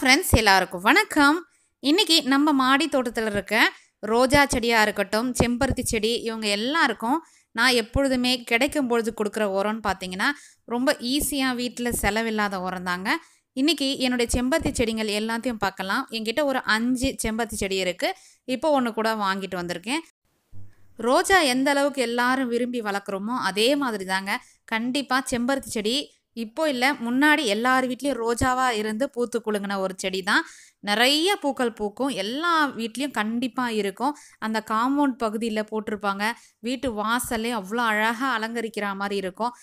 friends எல்லாருக்கும் வணக்கம் இன்னைக்கு நம்ம மாடி தோட்டத்தில் இருக்க ரோஜா செடியாக இருக்கட்டும் செம்பருத்தி செடி இவங்க எல்லாருக்கும் நான் எப்பொழுதுமே கிடைக்கும் பொழுது கொடுக்குற உரம்னு பார்த்தீங்கன்னா ரொம்ப ஈஸியாக வீட்டில் செலவில்லாத உரம் தாங்க இன்றைக்கி என்னுடைய செம்பருத்தி செடிகள் எல்லாத்தையும் பார்க்கலாம் என்கிட்ட ஒரு அஞ்சு செம்பருத்தி செடி இருக்குது இப்போ ஒன்று கூட வாங்கிட்டு வந்திருக்கேன் ரோஜா எந்த அளவுக்கு எல்லாரும் விரும்பி வளர்க்குறோமோ அதே மாதிரி தாங்க கண்டிப்பாக செம்பருத்தி செடி இப்போ இல்லை முன்னாடி எல்லார் வீட்லேயும் ரோஜாவாக இருந்து பூத்து குலுங்கின ஒரு செடி தான் நிறைய பூக்கள் பூக்கும் எல்லா வீட்லேயும் கண்டிப்பாக இருக்கும் அந்த காம்பவுண்ட் பகுதியில் போட்டிருப்பாங்க வீட்டு வாசலே அவ்வளோ அழகாக அலங்கரிக்கிற மாதிரி இருக்கும்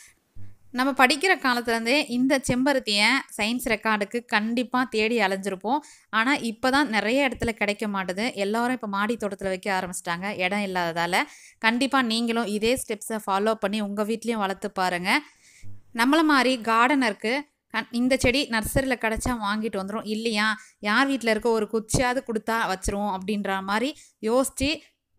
நம்ம படிக்கிற காலத்துலேருந்தே இந்த செம்பருத்தியை சயின்ஸ் ரெக்கார்டுக்கு கண்டிப்பாக தேடி அலைஞ்சிருப்போம் ஆனால் இப்போ தான் நிறைய இடத்துல கிடைக்க மாட்டுது எல்லோரும் இப்போ மாடி தோட்டத்தில் வைக்க ஆரம்பிச்சிட்டாங்க இடம் இல்லாததால் கண்டிப்பாக நீங்களும் இதே ஸ்டெப்ஸை ஃபாலோ பண்ணி உங்கள் வீட்லேயும் வளர்த்து பாருங்கள் நம்மளை மாதிரி கார்டனருக்கு இந்த செடி நர்சரியில் கிடச்சா வாங்கிட்டு வந்துடும் இல்லையா யார் வீட்டில் இருக்க ஒரு குச்சியாவது கொடுத்தா வச்சுருவோம் அப்படின்ற மாதிரி யோசித்து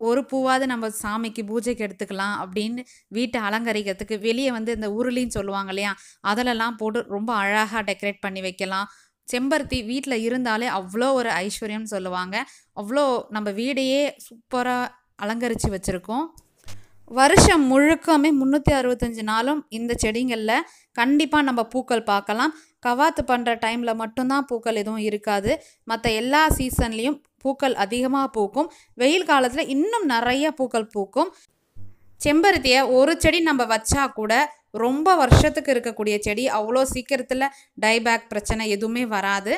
ஒரு பூவாவது நம்ம சாமிக்கு பூஜைக்கு எடுத்துக்கலாம் அப்படின்னு வீட்டை அலங்கரிக்கிறதுக்கு வெளியே வந்து இந்த உருளின்னு சொல்லுவாங்க இல்லையா அதிலெல்லாம் போட்டு ரொம்ப அழகாக டெக்கரேட் பண்ணி வைக்கலாம் செம்பருத்தி வீட்டில் இருந்தாலே அவ்வளோ ஒரு ஐஸ்வர்யம்னு சொல்லுவாங்க அவ்வளோ நம்ம வீடையே சூப்பராக அலங்கரித்து வச்சுருக்கோம் வருஷம் முழுக்கமே முந்நூற்றி அறுபத்தஞ்சு நாளும் இந்த செடிங்களில் கண்டிப்பாக நம்ம பூக்கள் பார்க்கலாம் கவாத்து பண்ணுற டைமில் மட்டும்தான் பூக்கள் எதுவும் இருக்காது மற்ற எல்லா சீசன்லேயும் பூக்கள் அதிகமாக பூக்கும் வெயில் காலத்தில் இன்னும் நிறைய பூக்கள் பூக்கும் செம்பருத்தியை ஒரு செடி நம்ம வச்சா கூட ரொம்ப வருஷத்துக்கு இருக்கக்கூடிய செடி அவ்வளோ சீக்கிரத்தில் டைபேக் பிரச்சனை எதுவுமே வராது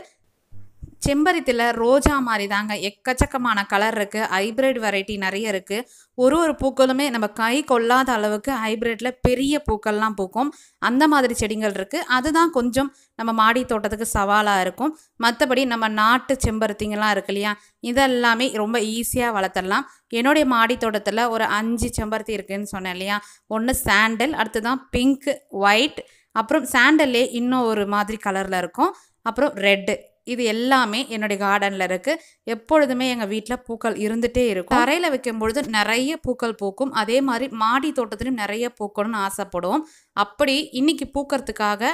செம்பருத்தியில் ரோஜா மாதிரி தாங்க எக்கச்சக்கமான கலர் இருக்குது ஹைப்ரிட் வெரைட்டி நிறைய இருக்குது ஒரு ஒரு பூக்களுமே நம்ம கை கொள்ளாத அளவுக்கு ஹைப்ரிட்டில் பெரிய பூக்கள்லாம் பூக்கும் அந்த மாதிரி செடிகள் இருக்குது அதுதான் கொஞ்சம் நம்ம மாடி தோட்டத்துக்கு சவாலாக இருக்கும் மற்றபடி நம்ம நாட்டு செம்பருத்திங்கெல்லாம் இருக்கு இல்லையா இதெல்லாமே ரொம்ப ஈஸியாக வளர்த்தரலாம் என்னுடைய மாடி தோட்டத்தில் ஒரு அஞ்சு செம்பருத்தி இருக்குதுன்னு சொன்னேன் இல்லையா ஒன்று சாண்டல் அடுத்துதான் தான் பிங்க் ஒயிட் அப்புறம் சாண்டல்லே இன்னும் ஒரு மாதிரி கலரில் இருக்கும் அப்புறம் ரெட்டு இது எல்லாமே என்னுடைய கார்டனில் இருக்குது எப்பொழுதுமே எங்கள் வீட்டில் பூக்கள் இருந்துகிட்டே இருக்கும் தரையில் வைக்கும்பொழுது நிறைய பூக்கள் பூக்கும் அதே மாதிரி மாடி தோட்டத்திலையும் நிறைய பூக்கணும்னு ஆசைப்படுவோம் அப்படி இன்றைக்கி பூக்கிறதுக்காக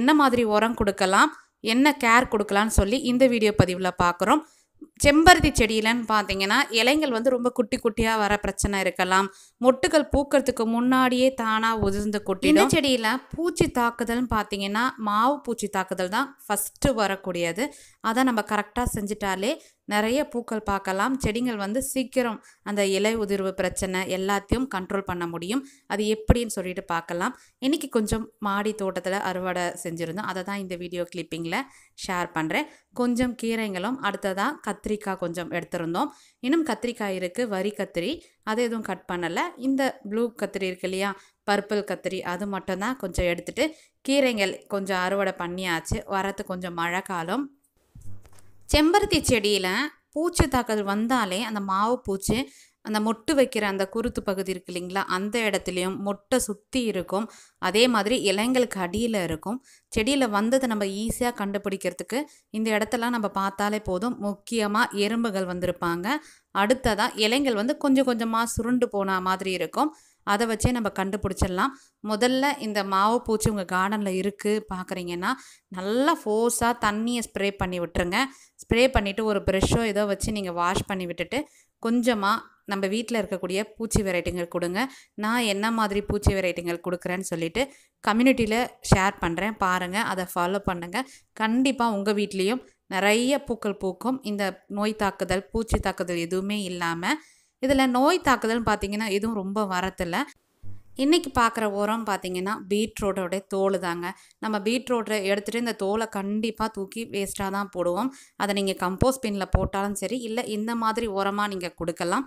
என்ன மாதிரி உரம் கொடுக்கலாம் என்ன கேர் கொடுக்கலான்னு சொல்லி இந்த வீடியோ பதிவில் பார்க்குறோம் செம்பருத்தி செடியிலன்னு பார்த்தீங்கன்னா இலைகள் வந்து ரொம்ப குட்டி குட்டியாக வர பிரச்சனை இருக்கலாம் மொட்டுகள் பூக்கிறதுக்கு முன்னாடியே தானாக உதிர்ந்து கொட்டிடும் இந்த செடியில் பூச்சி தாக்குதல்னு பார்த்தீங்கன்னா மாவு பூச்சி தாக்குதல் தான் ஃபஸ்ட்டு வரக்கூடியது அதை நம்ம கரெக்டாக செஞ்சிட்டாலே நிறைய பூக்கள் பார்க்கலாம் செடிகள் வந்து சீக்கிரம் அந்த இலை உதிர்வு பிரச்சனை எல்லாத்தையும் கண்ட்ரோல் பண்ண முடியும் அது எப்படின்னு சொல்லிட்டு பார்க்கலாம் இன்றைக்கி கொஞ்சம் மாடி தோட்டத்தில் அறுவடை செஞ்சுருந்தோம் அதை தான் இந்த வீடியோ கிளிப்பிங்கில் ஷேர் பண்ணுறேன் கொஞ்சம் கீரைங்களும் அடுத்ததாக கத்திரி கத்திரிக்காய் கொஞ்சம் எடுத்திருந்தோம் இன்னும் கத்திரிக்காய் இருக்குது வரி கத்திரி அதை எதுவும் கட் பண்ணலை இந்த ப்ளூ கத்திரி இருக்கு இல்லையா பர்பிள் கத்திரி அது மட்டும்தான் கொஞ்சம் எடுத்துகிட்டு கீரைகள் கொஞ்சம் அறுவடை பண்ணியாச்சு வரத்து கொஞ்சம் மழை காலம் செம்பருத்தி செடியில் பூச்சி தாக்குதல் வந்தாலே அந்த மாவு பூச்சி அந்த மொட்டு வைக்கிற அந்த குருத்து பகுதி இருக்கு இல்லைங்களா அந்த இடத்துலையும் மொட்டை சுற்றி இருக்கும் அதே மாதிரி இலைங்களுக்கு அடியில் இருக்கும் செடியில் வந்ததை நம்ம ஈஸியாக கண்டுபிடிக்கிறதுக்கு இந்த இடத்தெல்லாம் நம்ம பார்த்தாலே போதும் முக்கியமாக எறும்புகள் வந்திருப்பாங்க அடுத்ததாக இலைங்கள் வந்து கொஞ்சம் கொஞ்சமாக சுருண்டு போன மாதிரி இருக்கும் அதை வச்சே நம்ம கண்டுபிடிச்சிடலாம் முதல்ல இந்த மாவு பூச்சி உங்கள் கார்டனில் இருக்குது பார்க்குறீங்கன்னா நல்லா ஃபோர்ஸாக தண்ணியை ஸ்ப்ரே பண்ணி விட்டுருங்க ஸ்ப்ரே பண்ணிவிட்டு ஒரு ப்ரெஷ்ஷோ ஏதோ வச்சு நீங்கள் வாஷ் பண்ணி விட்டுட்டு கொஞ்சமாக நம்ம வீட்டில் இருக்கக்கூடிய பூச்சி வெரைட்டிகள் கொடுங்க நான் என்ன மாதிரி பூச்சி வெரைட்டிகள் கொடுக்குறேன்னு சொல்லிட்டு கம்யூனிட்டியில் ஷேர் பண்ணுறேன் பாருங்கள் அதை ஃபாலோ பண்ணுங்கள் கண்டிப்பாக உங்கள் வீட்லேயும் நிறைய பூக்கள் பூக்கும் இந்த நோய் தாக்குதல் பூச்சி தாக்குதல் எதுவுமே இல்லாமல் இதில் நோய் தாக்குதல் பார்த்திங்கன்னா எதுவும் ரொம்ப வரதில்லை இன்றைக்கி பார்க்குற உரம் பார்த்திங்கன்னா பீட்ரூட்டோடைய தோல் தாங்க நம்ம பீட்ரூட்டை எடுத்துகிட்டு இந்த தோலை கண்டிப்பாக தூக்கி வேஸ்ட்டாக தான் போடுவோம் அதை நீங்கள் கம்போஸ் பின்னில் போட்டாலும் சரி இல்லை இந்த மாதிரி உரமாக நீங்கள் கொடுக்கலாம்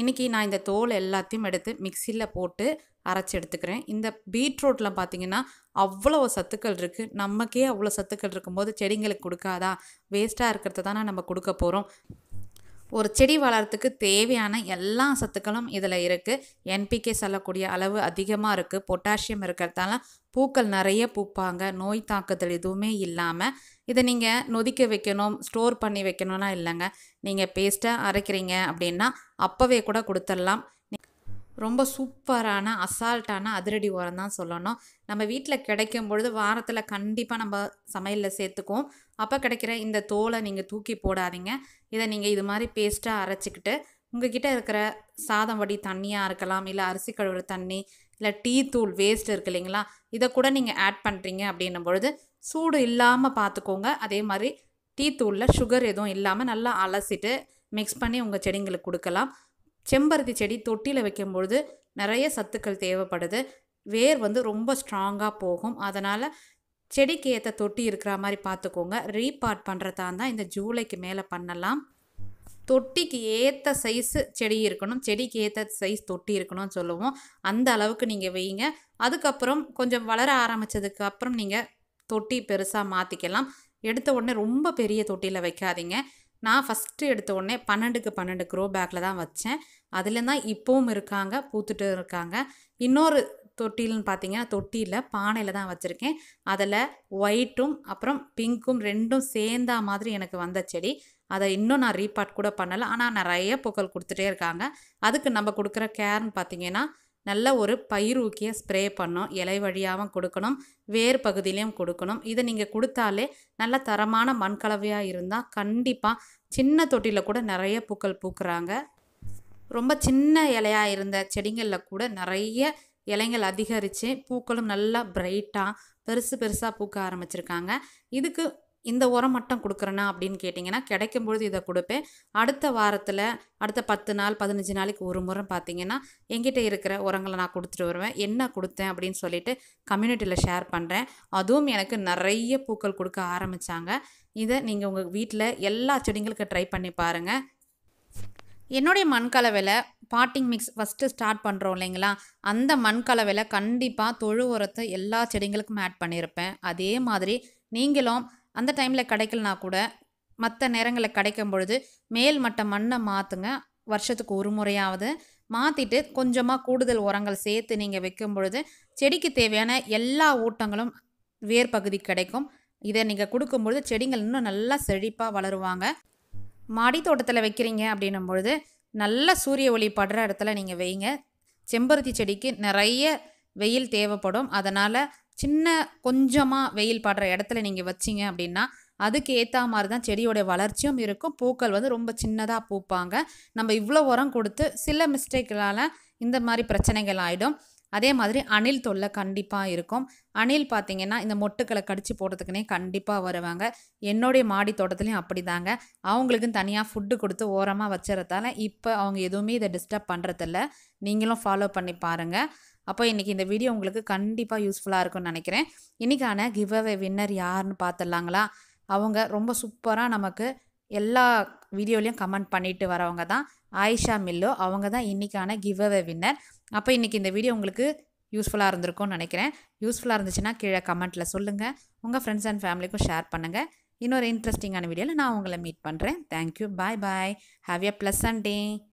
இன்றைக்கி நான் இந்த தோல் எல்லாத்தையும் எடுத்து மிக்சியில் போட்டு அரைச்சி எடுத்துக்கிறேன் இந்த பீட்ரூட்டில் பார்த்திங்கன்னா அவ்வளோ சத்துக்கள் இருக்குது நமக்கே அவ்வளோ சத்துக்கள் இருக்கும்போது செடிங்களுக்கு கொடுக்காதா வேஸ்ட்டாக இருக்கிறத தானே நம்ம கொடுக்க போகிறோம் ஒரு செடி வளர்கிறதுக்கு தேவையான எல்லா சத்துக்களும் இதில் இருக்குது என்பிகே சொல்லக்கூடிய அளவு அதிகமாக இருக்குது பொட்டாசியம் இருக்கிறதால பூக்கள் நிறைய பூப்பாங்க நோய் தாக்குதல் எதுவுமே இல்லாமல் இதை நீங்கள் நொதிக்க வைக்கணும் ஸ்டோர் பண்ணி வைக்கணும்னா இல்லைங்க நீங்கள் பேஸ்ட்டாக அரைக்கிறீங்க அப்படின்னா அப்போவே கூட கொடுத்துடலாம் ரொம்ப சூப்பரான அசால்ட்டான அதிரடி உரம் தான் சொல்லணும் நம்ம வீட்டில் கிடைக்கும் பொழுது வாரத்தில் கண்டிப்பாக நம்ம சமையலில் சேர்த்துக்குவோம் அப்போ கிடைக்கிற இந்த தோலை நீங்கள் தூக்கி போடாதீங்க இதை நீங்கள் இது மாதிரி பேஸ்ட்டாக அரைச்சிக்கிட்டு உங்ககிட்ட இருக்கிற சாதம் வடி தண்ணியாக இருக்கலாம் இல்லை அரிசி கழுவுற தண்ணி இல்லை டீ தூள் வேஸ்ட் இருக்கு இல்லைங்களா இதை கூட நீங்கள் ஆட் பண்ணுறீங்க அப்படின்னும் பொழுது சூடு இல்லாமல் பார்த்துக்கோங்க அதே மாதிரி டீ தூளில் சுகர் எதுவும் இல்லாமல் நல்லா அலசிட்டு மிக்ஸ் பண்ணி உங்கள் செடிங்களுக்கு கொடுக்கலாம் செம்பருத்தி செடி தொட்டியில் வைக்கும்பொழுது நிறைய சத்துக்கள் தேவைப்படுது வேர் வந்து ரொம்ப ஸ்ட்ராங்காக போகும் அதனால் செடிக்கு ஏற்ற தொட்டி இருக்கிற மாதிரி பார்த்துக்கோங்க ரீபார்ட் பண்ணுறதா இருந்தால் இந்த ஜூலைக்கு மேலே பண்ணலாம் தொட்டிக்கு ஏற்ற சைஸு செடி இருக்கணும் செடிக்கு ஏற்ற சைஸ் தொட்டி இருக்கணும்னு சொல்லுவோம் அந்த அளவுக்கு நீங்கள் வைங்க அதுக்கப்புறம் கொஞ்சம் வளர ஆரம்பித்ததுக்கு அப்புறம் நீங்கள் தொட்டி பெருசாக மாற்றிக்கலாம் எடுத்த உடனே ரொம்ப பெரிய தொட்டியில் வைக்காதீங்க நான் ஃபஸ்ட்டு எடுத்த உடனே பன்னெண்டுக்கு பன்னெண்டு க்ரோ பேக்கில் தான் வச்சேன் அதில் தான் இப்போவும் இருக்காங்க பூத்துட்டு இருக்காங்க இன்னொரு தொட்டில்னு பார்த்தீங்கன்னா தொட்டியில் பானையில் தான் வச்சுருக்கேன் அதில் ஒயிட்டும் அப்புறம் பிங்க்கும் ரெண்டும் சேர்ந்தா மாதிரி எனக்கு வந்த செடி அதை இன்னும் நான் ரீபார்ட் கூட பண்ணலை ஆனால் நிறைய பூக்கள் கொடுத்துட்டே இருக்காங்க அதுக்கு நம்ம கொடுக்குற கேர்னு பார்த்தீங்கன்னா நல்ல ஒரு பயிர் ஊக்கிய ஸ்ப்ரே பண்ணும் இலை வழியாகவும் கொடுக்கணும் வேர் பகுதியிலையும் கொடுக்கணும் இதை நீங்கள் கொடுத்தாலே நல்ல தரமான மண்கலவையாக இருந்தால் கண்டிப்பாக சின்ன தொட்டியில் கூட நிறைய பூக்கள் பூக்குறாங்க ரொம்ப சின்ன இலையாக இருந்த செடிங்களில் கூட நிறைய இலைகள் அதிகரித்து பூக்களும் நல்லா பிரைட்டாக பெருசு பெருசாக பூக்க ஆரம்பிச்சிருக்காங்க இதுக்கு இந்த உரம் மட்டும் கொடுக்குறேன்னா அப்படின்னு கேட்டிங்கன்னா கிடைக்கும் பொழுது இதை கொடுப்பேன் அடுத்த வாரத்தில் அடுத்த பத்து நாள் பதினஞ்சு நாளைக்கு ஒரு முறை பார்த்தீங்கன்னா எங்கிட்ட இருக்கிற உரங்களை நான் கொடுத்துட்டு வருவேன் என்ன கொடுத்தேன் அப்படின்னு சொல்லிட்டு கம்யூனிட்டியில் ஷேர் பண்ணுறேன் அதுவும் எனக்கு நிறைய பூக்கள் கொடுக்க ஆரம்பித்தாங்க இதை நீங்கள் உங்கள் வீட்டில் எல்லா செடிங்களுக்கும் ட்ரை பண்ணி பாருங்கள் என்னுடைய கலவையில் பாட்டிங் மிக்ஸ் ஃபஸ்ட்டு ஸ்டார்ட் பண்ணுறோம் இல்லைங்களா அந்த கலவையில் கண்டிப்பாக தொழு உரத்தை எல்லா செடிங்களுக்கும் ஆட் பண்ணியிருப்பேன் அதே மாதிரி நீங்களும் அந்த டைமில் கிடைக்கலனா கூட மற்ற நேரங்களில் கிடைக்கும் பொழுது மேல் மட்ட மண்ணை மாற்றுங்க வருஷத்துக்கு ஒரு முறையாவது மாற்றிட்டு கொஞ்சமாக கூடுதல் உரங்கள் சேர்த்து நீங்கள் வைக்கும் பொழுது செடிக்கு தேவையான எல்லா ஊட்டங்களும் வேர் பகுதி கிடைக்கும் இதை நீங்கள் கொடுக்கும்பொழுது செடிகள் இன்னும் நல்லா செழிப்பாக வளருவாங்க மாடி தோட்டத்தில் வைக்கிறீங்க அப்படின்னும் பொழுது நல்ல சூரிய ஒளி படுற இடத்துல நீங்கள் வைங்க செம்பருத்தி செடிக்கு நிறைய வெயில் தேவைப்படும் அதனால் சின்ன கொஞ்சமாக வெயில் படுற இடத்துல நீங்கள் வச்சிங்க அப்படின்னா அதுக்கு ஏற்ற மாதிரி தான் செடியோடைய வளர்ச்சியும் இருக்கும் பூக்கள் வந்து ரொம்ப சின்னதாக பூப்பாங்க நம்ம இவ்வளோ உரம் கொடுத்து சில மிஸ்டேக்களால் இந்த மாதிரி பிரச்சனைகள் ஆகிடும் அதே மாதிரி அணில் தொல்லை கண்டிப்பாக இருக்கும் அணில் பார்த்திங்கன்னா இந்த மொட்டுக்களை கடிச்சு போடுறதுக்குனே கண்டிப்பாக வருவாங்க என்னுடைய மாடி தோட்டத்துலேயும் அப்படி தாங்க அவங்களுக்கும் தனியாக ஃபுட்டு கொடுத்து ஓரமாக வச்சுறதால இப்போ அவங்க எதுவுமே இதை டிஸ்டர்ப் பண்ணுறதில்ல நீங்களும் ஃபாலோ பண்ணி பாருங்கள் அப்போ இன்றைக்கி இந்த வீடியோ உங்களுக்கு கண்டிப்பாக யூஸ்ஃபுல்லாக இருக்கும்னு நினைக்கிறேன் இன்றைக்கான கிவ் அவே வின்னர் யாருன்னு பார்த்துடலாங்களா அவங்க ரொம்ப சூப்பராக நமக்கு எல்லா வீடியோலையும் கமெண்ட் பண்ணிட்டு வரவங்க தான் ஆயிஷா மில்லோ அவங்க தான் இன்றைக்கான கிவ் அவே வின்னர் அப்போ இன்றைக்கி இந்த வீடியோ உங்களுக்கு யூஸ்ஃபுல்லாக இருந்திருக்கும்னு நினைக்கிறேன் யூஸ்ஃபுல்லாக இருந்துச்சுன்னா கீழே கமெண்ட்டில் சொல்லுங்கள் உங்கள் ஃப்ரெண்ட்ஸ் அண்ட் ஃபேமிலிக்கும் ஷேர் பண்ணுங்கள் இன்னொரு இன்ட்ரெஸ்டிங்கான வீடியோவில் நான் உங்களை மீட் பண்ணுறேன் thank you bye bye have a and day